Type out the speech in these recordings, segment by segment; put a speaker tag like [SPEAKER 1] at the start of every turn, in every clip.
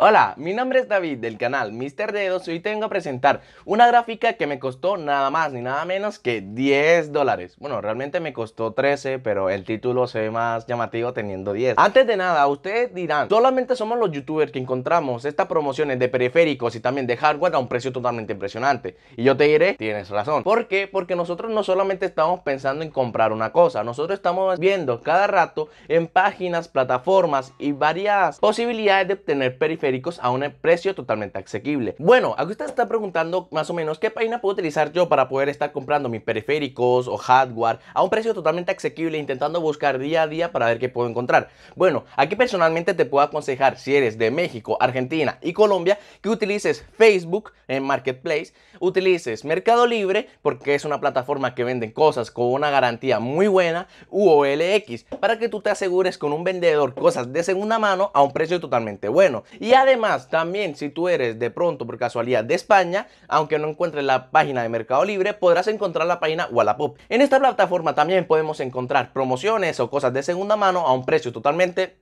[SPEAKER 1] Hola, mi nombre es David del canal Mister Dedos y hoy tengo a presentar una gráfica que me costó nada más ni nada menos que 10 dólares. Bueno, realmente me costó 13, pero el título se ve más llamativo teniendo 10. Antes de nada, ustedes dirán, solamente somos los youtubers que encontramos estas promociones de periféricos y también de hardware a un precio totalmente impresionante. Y yo te diré, tienes razón. ¿Por qué? Porque nosotros no solamente estamos pensando en comprar una cosa, nosotros estamos viendo cada rato en páginas, plataformas y varias posibilidades de obtener periféricos a un precio totalmente asequible. Bueno, aquí usted está preguntando más o menos qué página puedo utilizar yo para poder estar comprando mis periféricos o hardware a un precio totalmente asequible intentando buscar día a día para ver qué puedo encontrar. Bueno, aquí personalmente te puedo aconsejar si eres de México, Argentina y Colombia que utilices Facebook en Marketplace, utilices Mercado Libre porque es una plataforma que venden cosas con una garantía muy buena UOLX para que tú te asegures con un vendedor cosas de segunda mano a un precio totalmente bueno. Y además, también si tú eres de pronto por casualidad de España, aunque no encuentres la página de Mercado Libre, podrás encontrar la página Wallapop. En esta plataforma también podemos encontrar promociones o cosas de segunda mano a un precio totalmente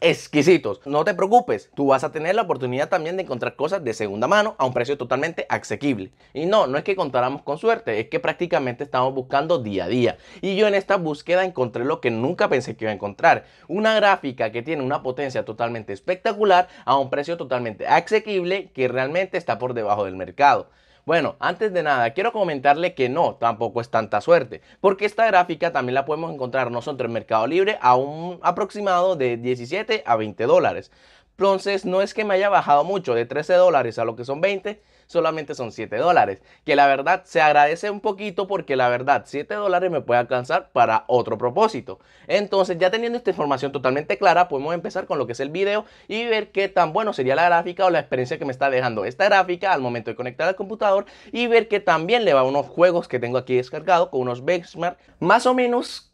[SPEAKER 1] exquisitos. No te preocupes, tú vas a tener la oportunidad también de encontrar cosas de segunda mano a un precio totalmente asequible. Y no, no es que contáramos con suerte, es que prácticamente estamos buscando día a día. Y yo en esta búsqueda encontré lo que nunca pensé que iba a encontrar. Una gráfica que tiene una potencia totalmente espectacular a un precio totalmente asequible que realmente está por debajo del mercado. Bueno, antes de nada, quiero comentarle que no, tampoco es tanta suerte, porque esta gráfica también la podemos encontrar nosotros en Mercado Libre a un aproximado de 17 a 20 dólares. Entonces, no es que me haya bajado mucho, de 13 dólares a lo que son 20, solamente son 7 dólares. Que la verdad se agradece un poquito porque la verdad 7 dólares me puede alcanzar para otro propósito. Entonces ya teniendo esta información totalmente clara podemos empezar con lo que es el video y ver qué tan bueno sería la gráfica o la experiencia que me está dejando esta gráfica al momento de conectar al computador y ver que también le va a unos juegos que tengo aquí descargado con unos benchmark más o menos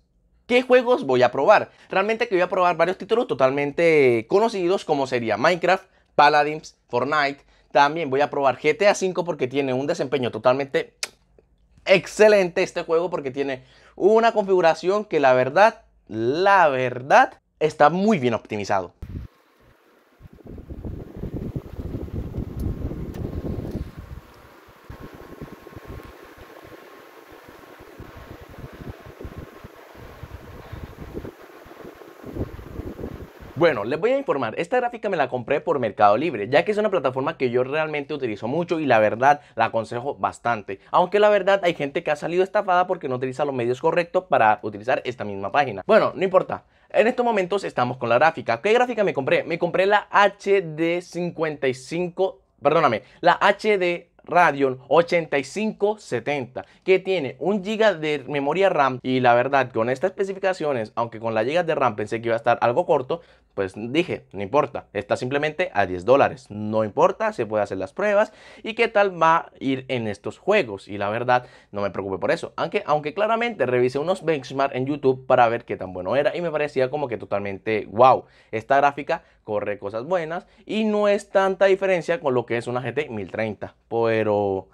[SPEAKER 1] ¿Qué juegos voy a probar? Realmente que voy a probar varios títulos totalmente conocidos como sería Minecraft, Paladins, Fortnite, también voy a probar GTA V porque tiene un desempeño totalmente excelente este juego porque tiene una configuración que la verdad, la verdad, está muy bien optimizado. Bueno, les voy a informar, esta gráfica me la compré por Mercado Libre, ya que es una plataforma que yo realmente utilizo mucho y la verdad la aconsejo bastante. Aunque la verdad hay gente que ha salido estafada porque no utiliza los medios correctos para utilizar esta misma página. Bueno, no importa. En estos momentos estamos con la gráfica. ¿Qué gráfica me compré? Me compré la HD55, perdóname, la HD Radeon 8570 que tiene un giga de memoria RAM y la verdad con estas especificaciones aunque con la giga de RAM pensé que iba a estar algo corto pues dije no importa está simplemente a 10 dólares no importa se puede hacer las pruebas y qué tal va a ir en estos juegos y la verdad no me preocupé por eso aunque, aunque claramente revisé unos benchmark en YouTube para ver qué tan bueno era y me parecía como que totalmente wow esta gráfica corre cosas buenas y no es tanta diferencia con lo que es una GT 1030, pero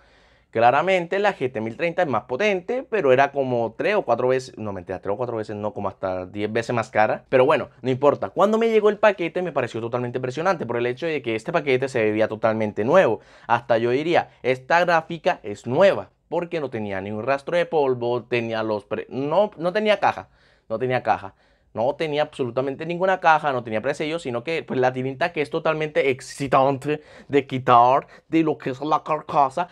[SPEAKER 1] claramente la GT 1030 es más potente, pero era como 3 o 4 veces, no mentira, 3 o 4 veces no, como hasta 10 veces más cara, pero bueno, no importa. Cuando me llegó el paquete me pareció totalmente impresionante por el hecho de que este paquete se veía totalmente nuevo, hasta yo diría, esta gráfica es nueva, porque no tenía ni un rastro de polvo, tenía los no no tenía caja, no tenía caja no tenía absolutamente ninguna caja, no tenía presello, sino que pues, la tinta que es totalmente excitante de quitar de lo que es la carcasa,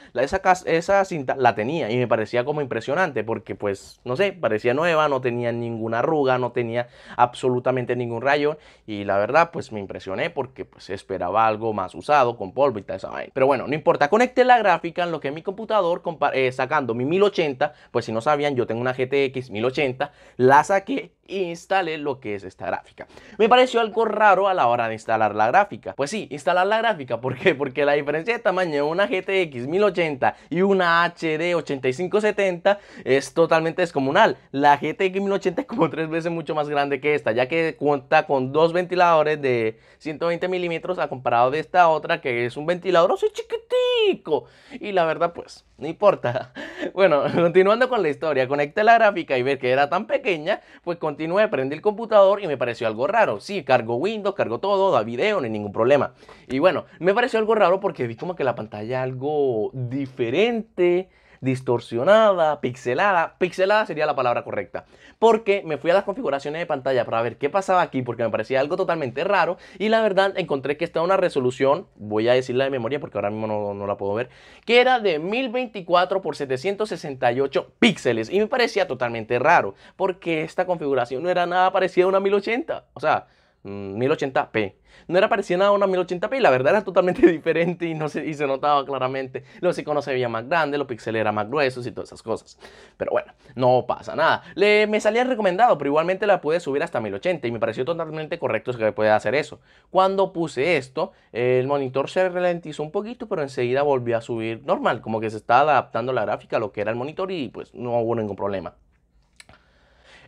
[SPEAKER 1] esa, cinta la tenía y me parecía como impresionante porque pues, no sé, parecía nueva, no tenía ninguna arruga, no tenía absolutamente ningún rayo y la verdad pues me impresioné porque pues esperaba algo más usado con polvo y tal esa Pero bueno, no importa, conecté la gráfica en lo que es mi computador eh, sacando mi 1080, pues si no sabían yo tengo una GTX 1080, la saqué, instalé lo que es esta gráfica. Me pareció algo raro a la hora de instalar la gráfica. Pues sí, instalar la gráfica, ¿por qué? Porque la diferencia de tamaño de una GTX 1080 y una HD 8570 es totalmente descomunal. La GTX 1080 es como tres veces mucho más grande que esta, ya que cuenta con dos ventiladores de 120 milímetros a comparado de esta otra que es un ventilador así chiquitico. Y la verdad, pues, no importa. Bueno, continuando con la historia, conecté la gráfica y ver que era tan pequeña, pues continué, prendí computador y me pareció algo raro. si cargo Windows, cargo todo, da video, no hay ningún problema. Y bueno, me pareció algo raro porque vi como que la pantalla algo diferente distorsionada, pixelada. Pixelada sería la palabra correcta. Porque me fui a las configuraciones de pantalla para ver qué pasaba aquí, porque me parecía algo totalmente raro. Y la verdad encontré que está una resolución, voy a decirla de memoria porque ahora mismo no, la puedo ver, que era de 1024 x 768 píxeles. Y me parecía totalmente raro, porque esta configuración no era nada parecida a una 1080. O sea, 1080p. Mm, no era parecida a una 1080p, y la verdad era totalmente diferente y, no se, notaba claramente. Los iconos se veían más grandes, los píxeles eran más gruesos y todas esas cosas. Pero bueno, no pasa nada. Le, me salía recomendado, pero igualmente la pude subir hasta 1080 y me pareció totalmente correcto que pueda hacer eso. Cuando puse esto, el monitor se ralentizó un poquito, pero enseguida volvió a subir normal, como que se estaba adaptando la gráfica a lo que era el monitor y pues no hubo ningún problema.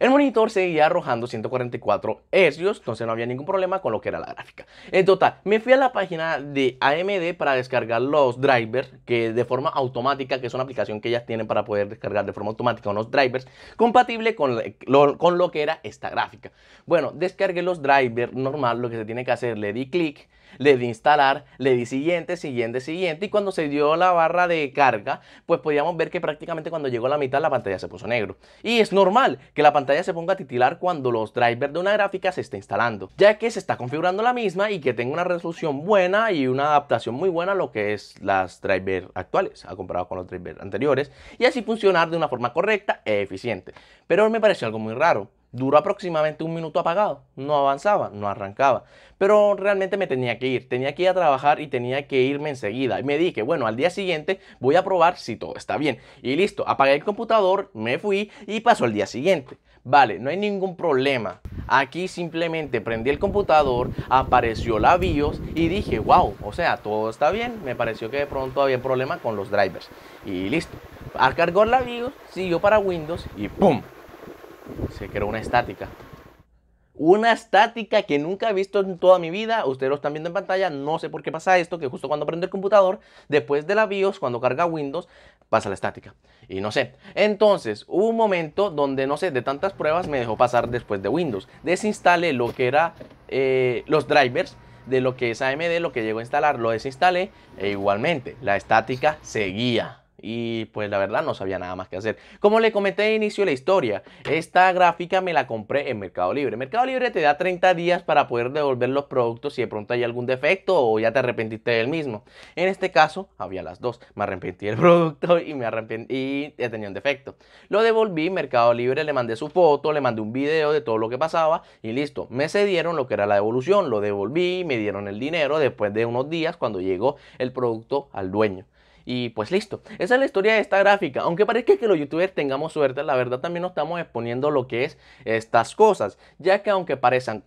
[SPEAKER 1] El monitor seguía arrojando 144 Hz, entonces no había ningún problema con lo que era la gráfica. En total, me fui a la página de AMD para descargar los drivers que de forma automática, que es una aplicación que ellas tienen para poder descargar de forma automática unos drivers compatible con lo, con lo que era esta gráfica. Bueno, descargué los drivers normal, lo que se tiene que hacer, le di clic le di instalar, le di siguiente, siguiente, siguiente. Y cuando se dio la barra de carga, pues podíamos ver que prácticamente cuando llegó a la mitad la pantalla se puso negro. Y es normal que la pantalla se ponga a titilar cuando los drivers de una gráfica se está instalando, ya que se está configurando la misma y que tenga una resolución buena y una adaptación muy buena a lo que es las drivers actuales, a comparado con los drivers anteriores, y así funcionar de una forma correcta e eficiente. Pero me pareció algo muy raro. Duró aproximadamente un minuto apagado, no avanzaba, no arrancaba. Pero realmente me tenía que ir, tenía que ir a trabajar y tenía que irme enseguida. Y me dije, bueno, al día siguiente voy a probar si todo está bien. Y listo, apagué el computador, me fui y pasó el día siguiente. Vale, no hay ningún problema. Aquí simplemente prendí el computador, apareció la BIOS y dije, wow, o sea, todo está bien. Me pareció que de pronto había problema con los drivers. Y listo. Al la BIOS, siguió para Windows y ¡pum! se creó una estática. Una estática que nunca he visto en toda mi vida. Ustedes lo están viendo en pantalla. No sé por qué pasa esto, que justo cuando prende el computador, después de la BIOS, cuando carga Windows, pasa la estática. Y no sé. Entonces, hubo un momento donde, no sé, de tantas pruebas me dejó pasar después de Windows. Desinstalé lo que era eh, los drivers de lo que es AMD, lo que llegó a instalar, lo desinstalé e igualmente la estática seguía y pues la verdad no sabía nada más que hacer. Como le comenté al inicio de la historia, esta gráfica me la compré en Mercado Libre. Mercado Libre te da 30 días para poder devolver los productos si de pronto hay algún defecto o ya te arrepentiste del mismo. En este caso había las dos. Me arrepentí del producto y me arrepentí y tenía un defecto. Lo devolví, Mercado Libre le mandé su foto, le mandé un video de todo lo que pasaba y listo. Me cedieron lo que era la devolución, lo devolví, me dieron el dinero después de unos días cuando llegó el producto al dueño. Y pues listo, esa es la historia de esta gráfica. Aunque parezca que los youtubers tengamos suerte, la verdad también nos estamos exponiendo lo que es estas cosas, ya que aunque,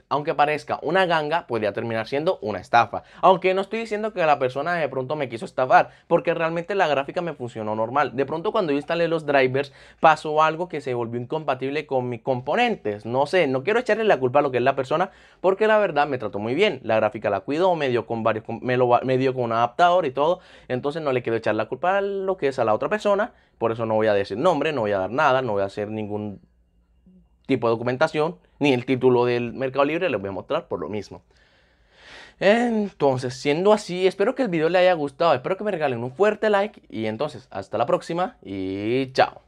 [SPEAKER 1] aunque parezca una ganga, podría pues terminar siendo una estafa. Aunque no estoy diciendo que la persona de pronto me quiso estafar, porque realmente la gráfica me funcionó normal. De pronto cuando yo instalé los drivers pasó algo que se volvió incompatible con mis componentes. No sé, no quiero echarle la culpa a lo que es la persona, porque la verdad me trató muy bien. La gráfica la cuidó, me dio con varios, me, lo, me dio con un adaptador y todo, entonces no le quiero echar la culpa a lo que es a la otra persona, por eso no voy a decir nombre, no voy a dar nada, no voy a hacer ningún tipo de documentación, ni el título del Mercado Libre les voy a mostrar por lo mismo. Entonces, siendo así, espero que el video le haya gustado, espero que me regalen un fuerte like y entonces, hasta la próxima y chao.